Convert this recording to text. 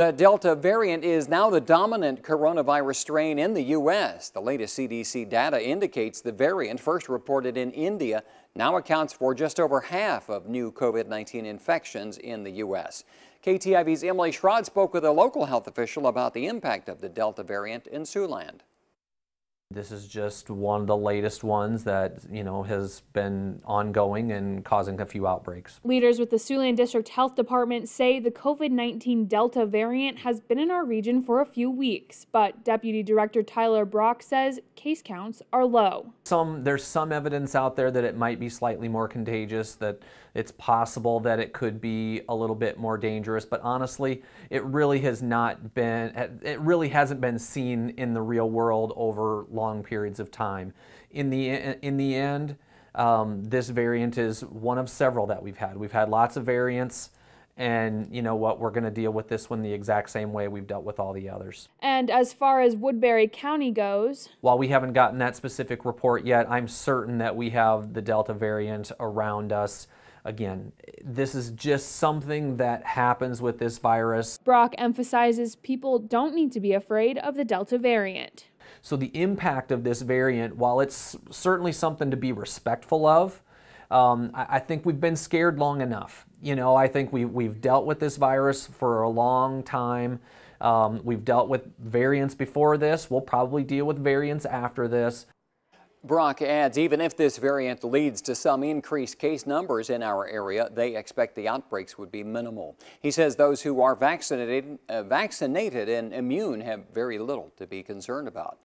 The Delta variant is now the dominant coronavirus strain in the U.S. The latest CDC data indicates the variant first reported in India now accounts for just over half of new COVID-19 infections in the U.S. KTIV's Emily Schrod spoke with a local health official about the impact of the Delta variant in Siouxland. This is just one of the latest ones that, you know, has been ongoing and causing a few outbreaks. Leaders with the Siouxland District Health Department say the COVID-19 Delta variant has been in our region for a few weeks, but Deputy Director Tyler Brock says case counts are low. Some there's some evidence out there that it might be slightly more contagious, that it's possible that it could be a little bit more dangerous, but honestly, it really has not been it really hasn't been seen in the real world over long periods of time. In the, in the end, um, this variant is one of several that we've had. We've had lots of variants and you know what, we're going to deal with this one the exact same way we've dealt with all the others. And as far as Woodbury County goes, while we haven't gotten that specific report yet, I'm certain that we have the Delta variant around us. Again, this is just something that happens with this virus. Brock emphasizes people don't need to be afraid of the Delta variant. So the impact of this variant, while it's certainly something to be respectful of, um, I, I, think we've been scared long enough. You know, I think we, we've dealt with this virus for a long time. Um, we've dealt with variants before this. We'll probably deal with variants after this. Brock adds, even if this variant leads to some increased case numbers in our area, they expect the outbreaks would be minimal. He says those who are vaccinated, uh, vaccinated and immune have very little to be concerned about.